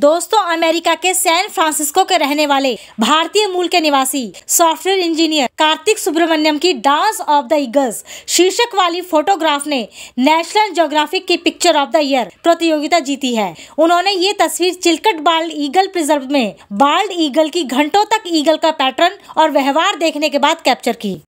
दोस्तों अमेरिका के San Francisco के रहने वाले भारतीय मूल के निवासी सॉफ्टवेयर इंजीनियर कार्तिक सुब्रमण्यम की डांस ऑफ द ईगल्स शीर्षक वाली फोटोग्राफ ने नेशनल ज्योग्राफिक की पिक्चर ऑफ द ईयर प्रतियोगिता जीती है उन्होंने ये तस्वीर चिलकट बाल्ड ईगल प्रिजर्व में बाल्ड ईगल की घंटों तक ईगल का पैटर्न और व्यवहार देखने के बाद कैप्चर की